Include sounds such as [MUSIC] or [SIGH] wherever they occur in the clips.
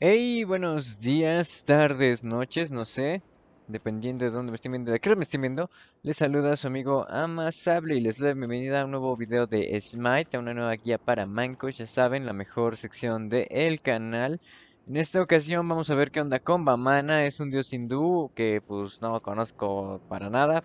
Hey, buenos días, tardes, noches, no sé. Dependiendo de dónde me estén viendo, de qué me estén viendo, les saluda a su amigo Amasable y les doy la bienvenida a un nuevo video de Smite, a una nueva guía para mancos, ya saben, la mejor sección del el canal. En esta ocasión vamos a ver qué onda con Bamana, es un dios hindú que pues no conozco para nada.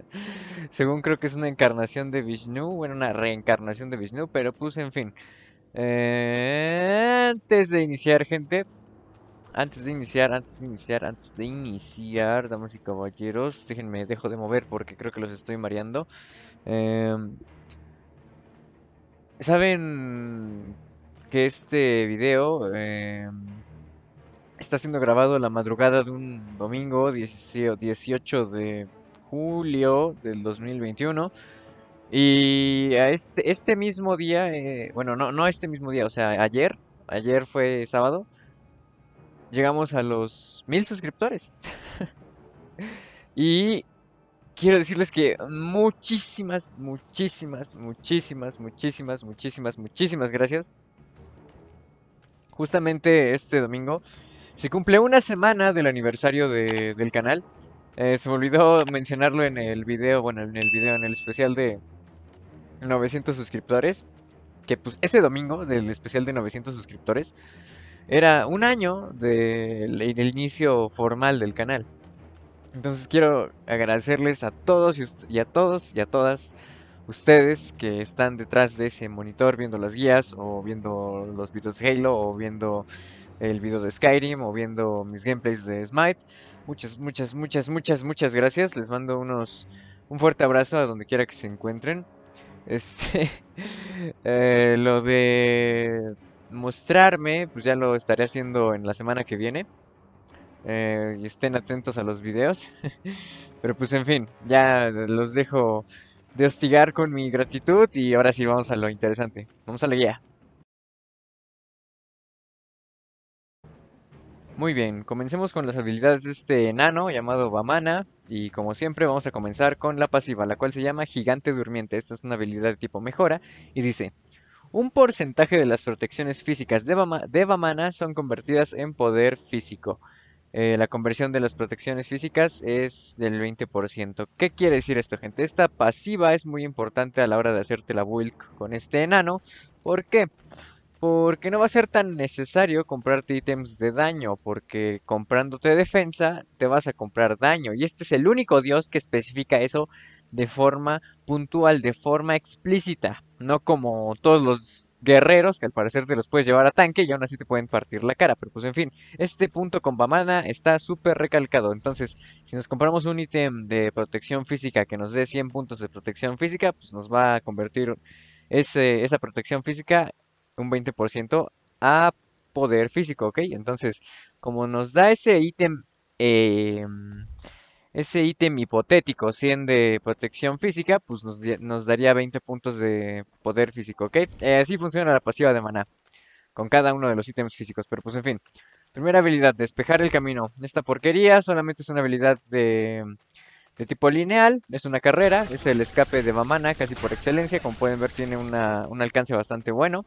[LAUGHS] Según creo que es una encarnación de Vishnu, bueno, una reencarnación de Vishnu, pero pues en fin. Eh, antes de iniciar, gente. Antes de iniciar, antes de iniciar, antes de iniciar, damas y caballeros. Déjenme, dejo de mover porque creo que los estoy mareando. Em, Saben que este video em, está siendo grabado la madrugada de un domingo 18 de julio del 2021. Y a este, este mismo día, eh, bueno, no, no este mismo día, o sea, ayer, ayer fue sábado, llegamos a los mil suscriptores. [LAUGHS] y quiero decirles que muchísimas, muchísimas, muchísimas, muchísimas, muchísimas, muchísimas gracias. Justamente este domingo se cumple una semana del aniversario del canal. Eh, se me olvidó mencionarlo en el video, bueno, en el video, en el especial de, 900 suscriptores. Que pues ese domingo del especial de 900 suscriptores era un año del inicio formal del canal. Entonces quiero agradecerles a todos y a todos y a todas ustedes que están detrás de ese monitor viendo las guías o viendo los videos de Halo o viendo el video de Skyrim o viendo mis gameplays de Smite. Muchas, muchas, muchas, muchas, muchas gracias. Les mando unos un fuerte abrazo a donde quiera que se encuentren. Este, [LAUGHS] eh, lo de mostrarme, pues ya lo estaré haciendo en la semana que viene. Eh, estén atentos a los videos. [LAUGHS] Pero pues en fin, ya los dejo de hostigar con mi gratitud y ahora sí vamos a lo interesante. Vamos a la guía. Muy bien, comencemos con las habilidades de este enano llamado Bamana. Y como siempre vamos a comenzar con la pasiva, la cual se llama Gigante Durmiente. Esta es una habilidad de tipo mejora y dice... Un porcentaje de las protecciones físicas de, Bamana son convertidas en poder físico. Eh, la conversión de las protecciones físicas es del 20%. ¿Qué quiere decir esto, gente? Esta pasiva es muy importante a la hora de hacerte la build con este enano. ¿Por qué? porque no va a ser tan necesario comprarte ítems de daño, porque comprándote defensa te vas a comprar daño. Y este es el único dios que especifica eso de forma puntual, de forma explícita, no como todos los guerreros que al parecer te los puedes llevar a tanque y aún así te pueden partir la cara. Pero pues en fin, este punto con Bamana está súper recalcado. Entonces, si nos compramos un ítem de protección física que nos dé 100 puntos de protección física, pues nos va a convertir... esa protección física un 20% a poder físico, ¿ok? Entonces, como nos da ese ítem, em, ese ítem hipotético, 100 de protección física, pues nos, daría 20 puntos de poder físico, ¿ok? Eh, así funciona la pasiva de maná, con cada uno de los ítems físicos, pero pues en fin. Primera habilidad, despejar el camino. Esta porquería solamente es una habilidad de, tipo lineal, es una carrera, es el escape de Mamana casi por excelencia, como pueden ver tiene un alcance bastante bueno.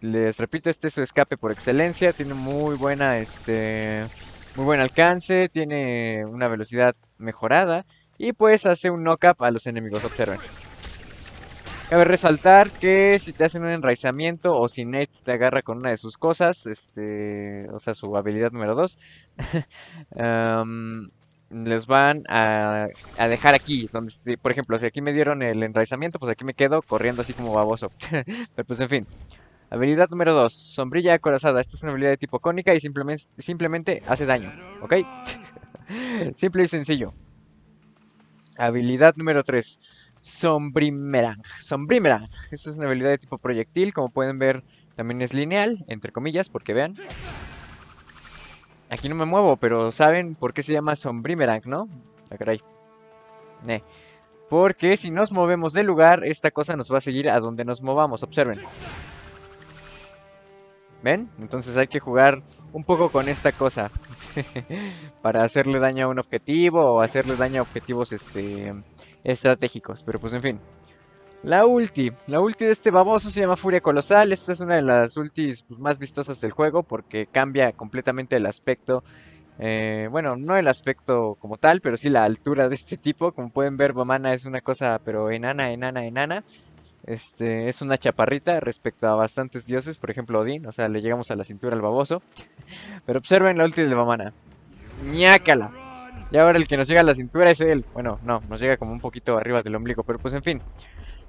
Les repito, este es su escape por excelencia. Tiene muy buena, este, muy buen alcance. Tiene una velocidad mejorada. Y pues hace un knock-up a los enemigos. Observen. Cabe resaltar que si te hacen un enraizamiento o si Nate te agarra con una de sus cosas, este, o sea, su habilidad número 2, [LAUGHS] les van a, a, dejar aquí. donde este, Por ejemplo, si aquí me dieron el enraizamiento, pues aquí me quedo corriendo así como baboso. [LAUGHS] Pero pues en fin. Habilidad número 2, sombrilla acorazada. Esta es una habilidad de tipo cónica y simplemente, hace daño, ¿ok? [LAUGHS] Simple y sencillo. Habilidad número 3, sombrimerang. Sombrimerang. Esta es una habilidad de tipo proyectil, como pueden ver también es lineal, entre comillas, porque vean. Aquí no me muevo, pero ¿saben por qué se llama sombrimerang, no? Ah, caray. Porque si nos movemos de lugar, esta cosa nos va a seguir a donde nos movamos, observen. ¿Ven? Entonces hay que jugar un poco con esta cosa. [LAUGHS] para hacerle daño a un objetivo o hacerle daño a objetivos este, estratégicos. Pero pues en fin. La ulti. La ulti de este baboso se llama Furia Colosal. Esta es una de las ultis pues, más vistosas del juego porque cambia completamente el aspecto. Eh, bueno, no el aspecto como tal, pero sí la altura de este tipo. Como pueden ver, Bomana es una cosa, pero enana, enana, enana. Este, es una chaparrita respecto a bastantes dioses, por ejemplo Odín, o sea, le llegamos a la cintura al baboso. Pero observen la ulti de Mamana. ¡Ñácala! Y ahora el que nos llega a la cintura es él. Bueno, no, nos llega como un poquito arriba del ombligo, pero pues en fin.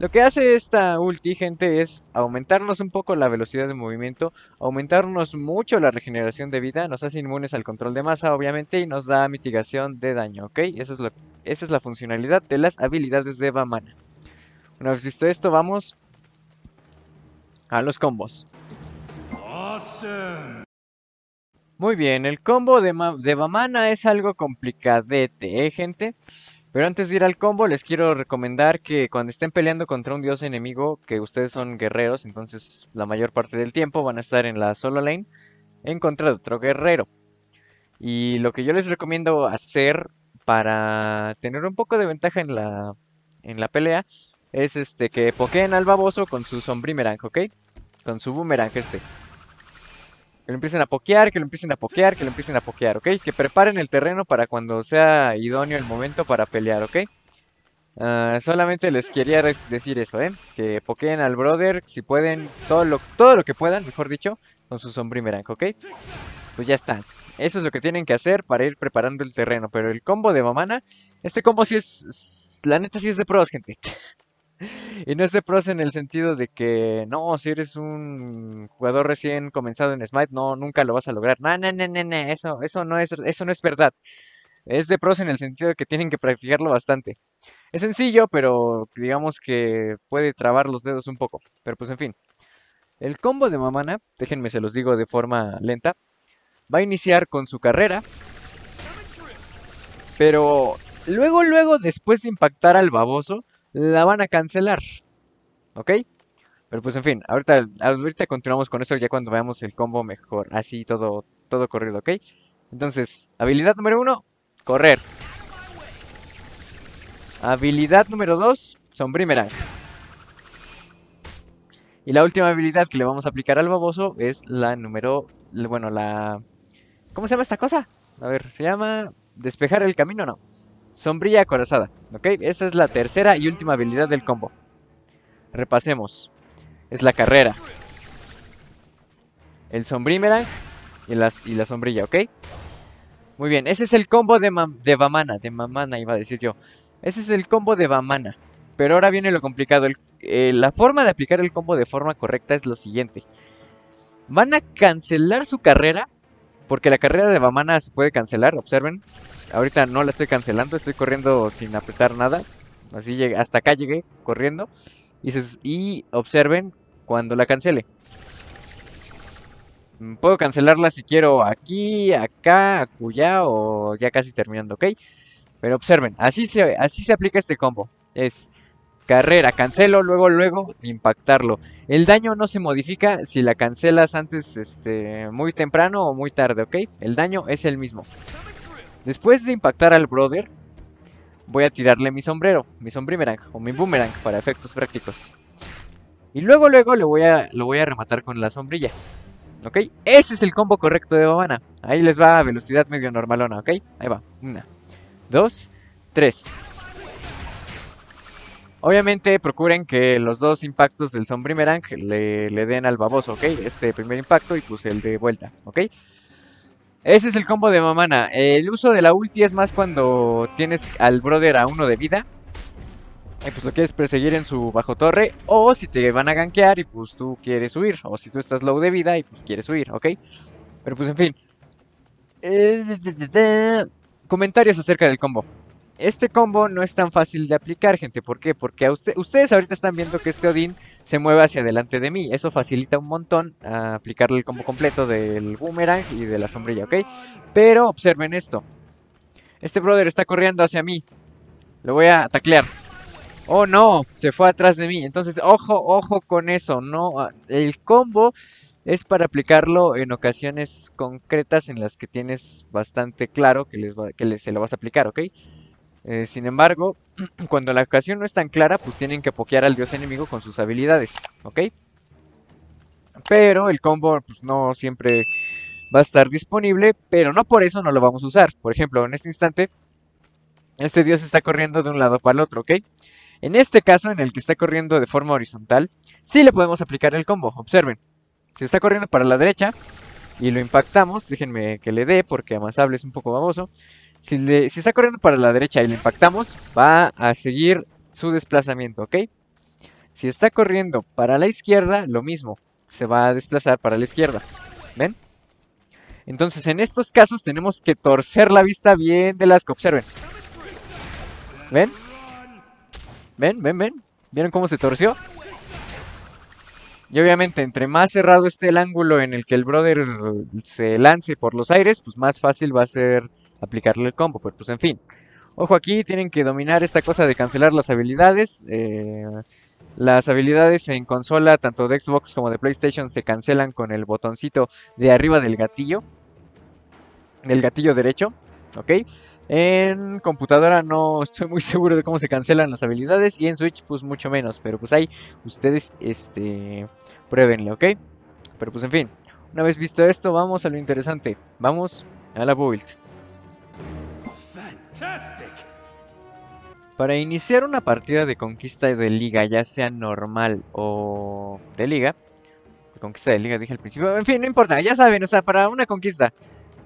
Lo que hace esta ulti, gente, es aumentarnos un poco la velocidad de movimiento, aumentarnos mucho la regeneración de vida, nos hace inmunes al control de masa, obviamente, y nos da mitigación de daño, ¿ok? Esa es, esa es la funcionalidad de las habilidades de Bamana. Bueno, pues visto esto, vamos a los combos. Muy bien, el combo de, de Bamana es algo complicadete, ¿eh, gente? Pero antes de ir al combo, les quiero recomendar que cuando estén peleando contra un dios enemigo, que ustedes son guerreros, entonces la mayor parte del tiempo van a estar en la solo lane en contra de otro guerrero. Y lo que yo les recomiendo hacer para tener un poco de ventaja en la, en la pelea es este que pokeen al baboso con su sombrimerang, ¿ok? Con su boomerang este. Que lo empiecen a pokear, que lo empiecen a pokear, que lo empiecen a pokear, ¿ok? Que preparen el terreno para cuando sea idóneo el momento para pelear, ¿ok? Ah, solamente les quería decir eso, ¿eh? Que pokeen al brother, si pueden, todo lo, todo lo que puedan, mejor dicho, con su sombrimerang, ¿ok? Pues ya está. Eso es lo que tienen que hacer para ir preparando el terreno. Pero el combo de Mamana, este combo sí es... La neta sí es de pros, gente y no es de pros en el sentido de que, no, si eres un jugador recién comenzado en Smite, no, nunca lo vas a lograr. No, no, no, no, eso, eso, no es, eso no es verdad. Es de pros en el sentido de que tienen que practicarlo bastante. Es sencillo, pero digamos que puede trabar los dedos un poco. Pero pues en fin. El combo de Mamana, déjenme se los digo de forma lenta, va a iniciar con su carrera. Pero luego, luego, después de impactar al baboso, la van a cancelar. ¿Ok? Pero pues en fin, ahorita, ahorita continuamos con eso ya cuando veamos el combo mejor. Así todo, todo corrido, ¿ok? Entonces, habilidad número uno, correr. Habilidad número dos, sombrímera. Y la última habilidad que le vamos a aplicar al baboso es la número... Bueno, la... ¿Cómo se llama esta cosa? A ver, se llama... Despejar el camino, no. Sombrilla acorazada, ¿ok? Esa es la tercera y última habilidad del combo. Repasemos. Es la carrera. El sombrimerang y, y la sombrilla, ¿ok? Muy bien, ese es el combo de, de Bamana. de Mamana iba a decir yo. Ese es el combo de mamana, Pero ahora viene lo complicado. Eh, la forma de aplicar el combo de forma correcta es lo siguiente. Van a cancelar su carrera porque la carrera de Bamana se puede cancelar, observen. Ahorita no la estoy cancelando, estoy corriendo sin apretar nada. Así llegué, hasta acá llegué corriendo. Y, observen cuando la cancele. Mm, puedo cancelarla si quiero aquí, acá, acullá o ya casi terminando, ¿ok? Pero observen, así se, así se aplica este combo. Es Carrera, cancelo, luego, luego, impactarlo. El daño no se modifica si la cancelas antes, este, muy temprano o muy tarde, ¿ok? El daño es el mismo. Después de impactar al brother, voy a tirarle mi sombrero, mi sombrimerang o mi boomerang para efectos prácticos. Y luego, luego le voy a, lo voy a rematar con la sombrilla. ¿Ok? Ese es el combo correcto de Babana. Ahí les va a velocidad medio normalona, ¿ok? Ahí va. Una, dos, tres. Obviamente procuren que los dos impactos del Sombrimerang le, le den al baboso, ¿ok? Este primer impacto y pues el de vuelta, ¿ok? Ese es el combo de Mamana. El uso de la ulti es más cuando tienes al brother a uno de vida. Y pues lo quieres perseguir en su bajo torre. O si te van a gankear y pues tú quieres huir. O si tú estás low de vida y pues quieres huir, ¿ok? Pero pues en fin. Comentarios acerca del combo. Este combo no es tan fácil de aplicar, gente. ¿Por qué? Porque a ustedes ahorita están viendo que este Odin se mueve hacia delante de mí. Eso facilita un montón aplicarle el combo completo del boomerang y de la sombrilla, ¿ok? Pero observen esto. Este brother está corriendo hacia mí. Lo voy a taclear. Oh no, se fue atrás de mí. Entonces, ojo, ojo con eso. No, ah, el combo es para aplicarlo en ocasiones concretas en las que tienes bastante claro que, se lo vas a aplicar, ¿ok? Eh, sin embargo, [CLEARS THROAT] cuando la ocasión no es tan clara, pues tienen que pokear al dios enemigo con sus habilidades, ¿ok? Pero el combo pues, no siempre va a estar disponible, pero no por eso no lo vamos a usar. Por ejemplo, en este instante, este dios está corriendo de un lado para el otro, ¿ok? En este caso, en el que está corriendo de forma horizontal, sí le podemos aplicar el combo, observen. Si está corriendo para la derecha y lo impactamos, déjenme que le dé porque Amasable es un poco baboso. Si, está corriendo para la derecha y le impactamos, va a seguir su desplazamiento, ¿ok? Si está corriendo para la izquierda, lo mismo. Se va a desplazar para la izquierda. ¿Ven? Entonces, en estos casos tenemos que torcer la vista bien de las que Observen. ¿Ven? ¿Ven? ¿Ven? ¿Ven? ¿Vieron cómo se torció? Y obviamente, entre más cerrado esté el ángulo en el que el brother se lance por los aires, pues más fácil va a ser aplicarle el combo, pero pues en fin. Ojo aquí, tienen que dominar esta cosa de cancelar las habilidades. Eh, las habilidades en consola, tanto de Xbox como de PlayStation, se cancelan con el botoncito de arriba del gatillo. Del gatillo derecho, ¿ok? En computadora no [LAUGHS] estoy muy seguro de cómo se cancelan las habilidades y en Switch pues mucho menos, pero pues ahí ustedes este pruébenlo, ¿ok? Pero pues en fin, una vez visto esto vamos a lo interesante, vamos a la build. Para iniciar una partida de conquista de liga, ya sea normal o de liga, conquista de liga dije al principio, en fin, no importa, ya saben, o sea, para una conquista,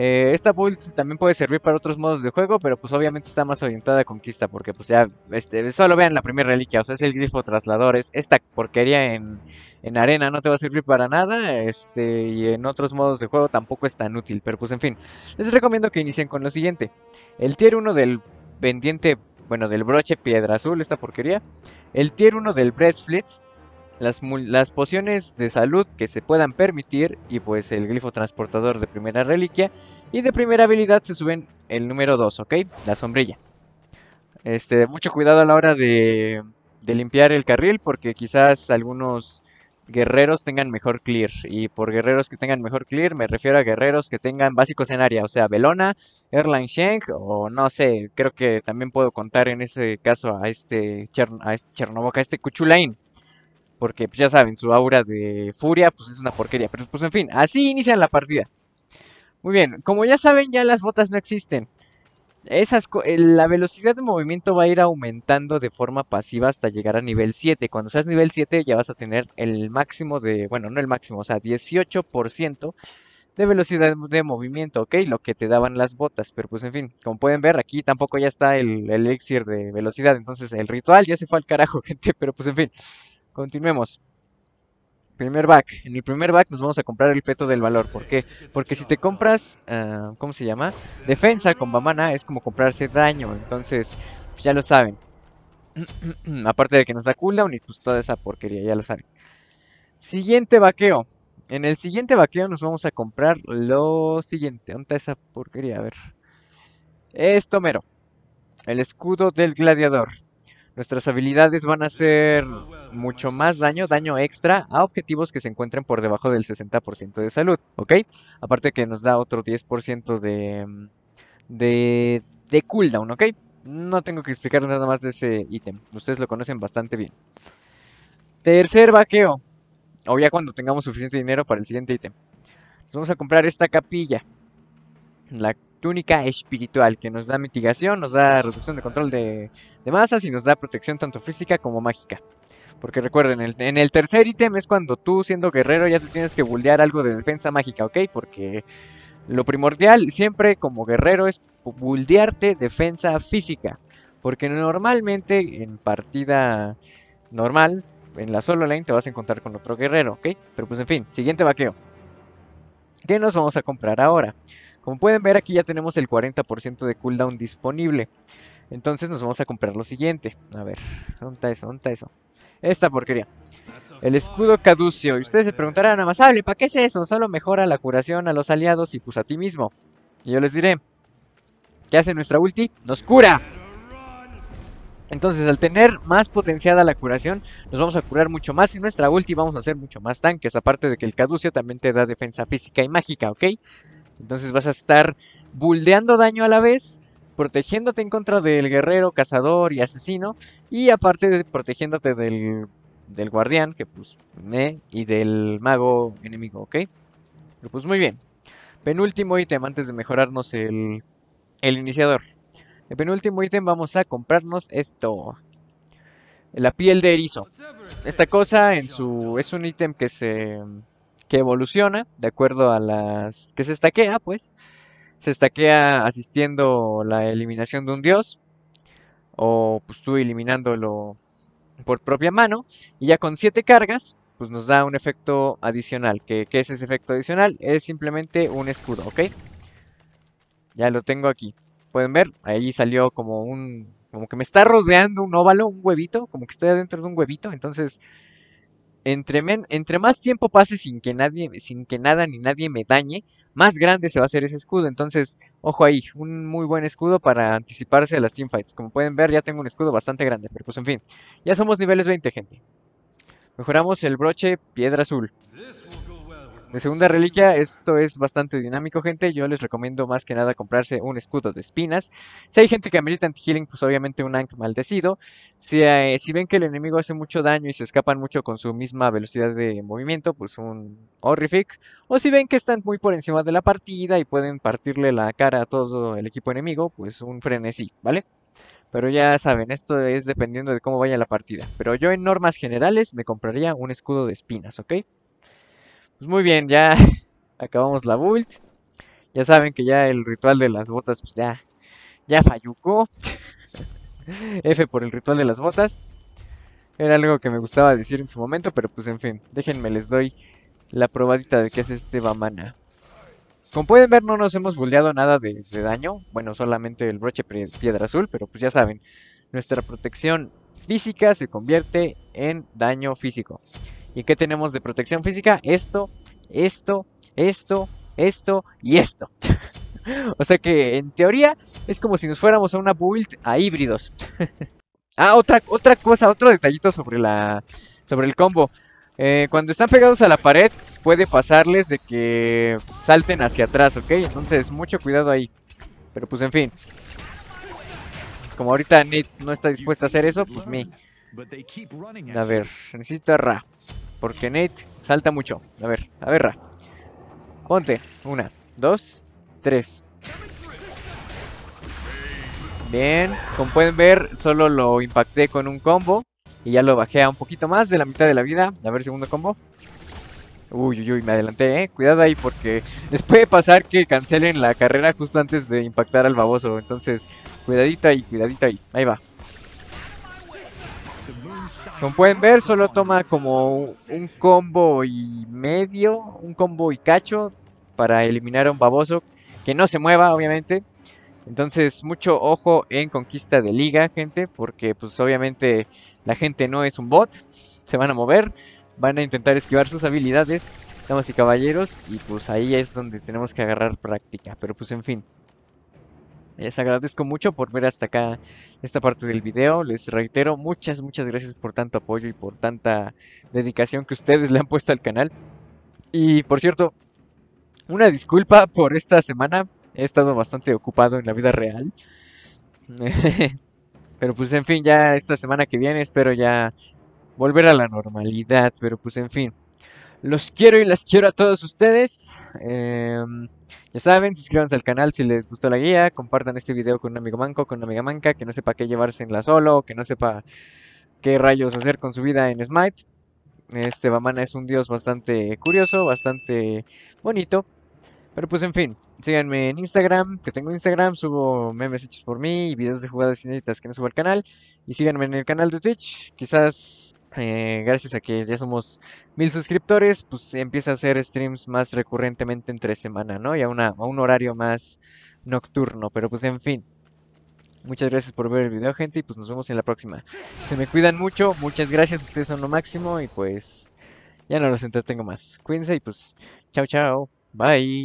eh, esta build también puede servir para otros modos de juego, pero pues obviamente está más orientada a conquista, porque pues ya, este, solo vean la primera reliquia, o sea, es el grifo trasladores, esta porquería en, arena no te va a servir para nada, este, y en otros modos de juego tampoco es tan útil, pero pues en fin, les recomiendo que inicien con lo siguiente, el tier 1 del pendiente, bueno, del broche piedra azul, esta porquería, el tier 1 del breastplate, las, pociones de salud que se puedan permitir y pues el glifo transportador de primera reliquia y de primera habilidad se suben el número 2, ¿ok? La sombrilla. Este, mucho cuidado a la hora de, limpiar el carril porque quizás algunos guerreros tengan mejor clear y por guerreros que tengan mejor clear me refiero a guerreros que tengan básicos en área, o sea, velona, Erlang Sheng o no sé, creo que también puedo contar en ese caso a este, Chern a este Chernoboca, a este Cuchulain. Porque pues, ya saben, su aura de furia pues es una porquería. Pero pues en fin, así inician la partida. Muy bien, como ya saben, ya las botas no existen. Esas eh, la velocidad de movimiento va a ir aumentando de forma pasiva hasta llegar a nivel 7. Cuando seas nivel 7 ya vas a tener el máximo de, bueno, no el máximo, o sea, 18% de velocidad de movimiento, ¿ok? Lo que te daban las botas, pero pues en fin, como pueden ver, aquí tampoco ya está el, el elixir de velocidad, entonces el ritual ya se fue al carajo, [LAUGHS] gente, pero pues en fin, Continuemos. Primer back. En el primer back nos vamos a comprar el peto del valor. ¿Por qué? Porque si te compras, ah, ¿cómo se llama? Defensa con Bamana es como comprarse daño. Entonces, pues, ya lo saben. [CLEARS THROAT] Aparte de que nos da cooldown y pues toda esa porquería, ya lo saben. Siguiente vaqueo. En el siguiente vaqueo nos vamos a comprar lo siguiente. ¿Dónde está esa porquería? A ver. Esto mero. El escudo del gladiador. Nuestras habilidades van a hacer mucho más daño, daño extra, a objetivos que se encuentren por debajo del 60% de salud, ¿ok? Aparte que nos da otro 10% de, mm, de, de cooldown, ¿ok? No tengo que explicar nada más de ese ítem, ustedes lo conocen bastante bien. Tercer vaqueo, o ya cuando tengamos suficiente dinero para el siguiente ítem. vamos a comprar esta capilla, la túnica espiritual que nos da mitigación, nos da reducción de control de, masas y nos da protección tanto física como mágica. Porque recuerden, en el tercer ítem es cuando tú siendo guerrero ya te tienes que buldear algo de defensa mágica, ¿ok? Porque lo primordial siempre como guerrero es buldearte defensa física. Porque normalmente en partida normal, en la solo lane te vas a encontrar con otro guerrero, ¿ok? Pero pues en fin, siguiente vaqueo. ¿Qué nos vamos a comprar ahora? Como pueden ver aquí ya tenemos el 40% de cooldown disponible. Entonces nos vamos a comprar lo siguiente. A ver, ¿dónde eso? ¿Dónde eso? Esta porquería. El escudo caducio. Y ustedes se preguntarán, amasable, ¿para qué es eso? Solo mejora la curación a los aliados y pues a ti mismo. Y yo les diré, ¿qué hace nuestra ulti? ¡Nos cura! Entonces, al tener más potenciada la curación, nos vamos a curar mucho más y nuestra ulti vamos a hacer mucho más tanques, aparte de que el caducio también te da defensa física y mágica, ¿ok? Entonces vas a estar buldeando daño a la vez, protegiéndote en contra del guerrero, cazador y asesino, y aparte de protegiéndote del, del guardián, que pues me, y del mago enemigo, ¿ok? Pero pues muy bien. Penúltimo ítem antes de mejorarnos el, el iniciador. El penúltimo ítem vamos a comprarnos esto. La piel de erizo. Esta cosa en su es un ítem que se que evoluciona de acuerdo a las que se estaquea, pues. Se estaquea asistiendo la eliminación de un dios o pues tú eliminándolo por propia mano y ya con siete cargas pues nos da un efecto adicional. ¿Qué, ¿Qué, es ese efecto adicional? Es simplemente un escudo, ¿ok? Ya lo tengo aquí. Pueden ver, ahí salió como un... Como que me está rodeando un óvalo, un huevito, como que estoy adentro de un huevito, entonces entre, más tiempo pase sin que, nadie, sin que nada ni nadie me dañe, más grande se va a hacer ese escudo. Entonces, ojo ahí, un muy buen escudo para anticiparse a las teamfights. Como pueden ver, ya tengo un escudo bastante grande, pero pues en fin, ya somos niveles 20, gente. Mejoramos el broche piedra azul de segunda reliquia, esto es bastante dinámico, gente. Yo les recomiendo más que nada comprarse un escudo de espinas. Si hay gente que amerita anti-healing, pues obviamente un Ankh maldecido. Si, eh, si ven que el enemigo hace mucho daño y se escapan mucho con su misma velocidad de movimiento, pues un Horrific. O si ven que están muy por encima de la partida y pueden partirle la cara a todo el equipo enemigo, pues un frenesí, ¿vale? Pero ya saben, esto es dependiendo de cómo vaya la partida. Pero yo en normas generales me compraría un escudo de espinas, ¿ok? Pues muy bien, ya [LAUGHS] acabamos la build. Ya saben que ya el ritual de las botas, pues ya, ya fallucó. [LAUGHS] F por el ritual de las botas. Era algo que me gustaba decir en su momento, pero pues en fin, déjenme, les doy la probadita de que es este Bamana. Como pueden ver, no nos hemos bulleado nada de, de, daño. Bueno, solamente el broche piedra azul, pero pues ya saben, nuestra protección física se convierte en daño físico. ¿Y qué tenemos de protección física? Esto, esto, esto, esto y esto. [LAUGHS] o sea que en teoría es como si nos fuéramos a una build a híbridos. [LAUGHS] ah, otra, otra cosa, otro detallito sobre la. sobre el combo. Eh, cuando están pegados a la pared, puede pasarles de que salten hacia atrás, ¿ok? Entonces, mucho cuidado ahí. Pero pues en fin. Como ahorita Nate no está dispuesta a hacer eso, pues mi. A ver, necesito Ra. Porque Nate salta mucho. A ver, a ver, Ponte. Una, dos, tres. Bien. Como pueden ver, solo lo impacté con un combo. Y ya lo bajé a un poquito más de la mitad de la vida. A ver, segundo combo. Uy, uy, uy, me adelanté, eh. Cuidado ahí porque les puede pasar que cancelen la carrera justo antes de impactar al baboso. Entonces, cuidadito ahí, cuidadito ahí. Ahí va. Como pueden ver, solo toma como un combo y medio, un combo y cacho para eliminar a un baboso que no se mueva, obviamente. Entonces, mucho ojo en conquista de liga, gente, porque pues obviamente la gente no es un bot, se van a mover, van a intentar esquivar sus habilidades, damas y caballeros, y pues ahí es donde tenemos que agarrar práctica, pero pues en fin. Les agradezco mucho por ver hasta acá esta parte del video. Les reitero, muchas, muchas gracias por tanto apoyo y por tanta dedicación que ustedes le han puesto al canal. Y por cierto, una disculpa por esta semana. He estado bastante ocupado en la vida real. [LAUGHS] Pero pues en fin, ya esta semana que viene espero ya volver a la normalidad. Pero pues en fin. Los quiero y las quiero a todos ustedes. Em, ya saben, suscríbanse al canal si les gustó la guía. Compartan este video con un amigo manco, con una amiga manca que no sepa qué llevarse en la solo, que no sepa qué rayos hacer con su vida en Smite. Este Bamana es un dios bastante curioso, bastante bonito. Pero pues en fin, síganme en Instagram, que tengo Instagram, subo memes hechos por mí y videos de jugadas inéditas que no subo al canal. Y síganme en el canal de Twitch, quizás eh, gracias a que ya somos mil suscriptores, pues empieza a hacer streams más recurrentemente entre semana, ¿no? Y a, una, un horario más nocturno, pero pues en fin. Muchas gracias por ver el video, gente, y pues nos vemos en la próxima. Se me cuidan mucho, muchas gracias, ustedes son lo máximo, y pues ya no los entretengo más. Cuídense y pues, chao, chao, bye.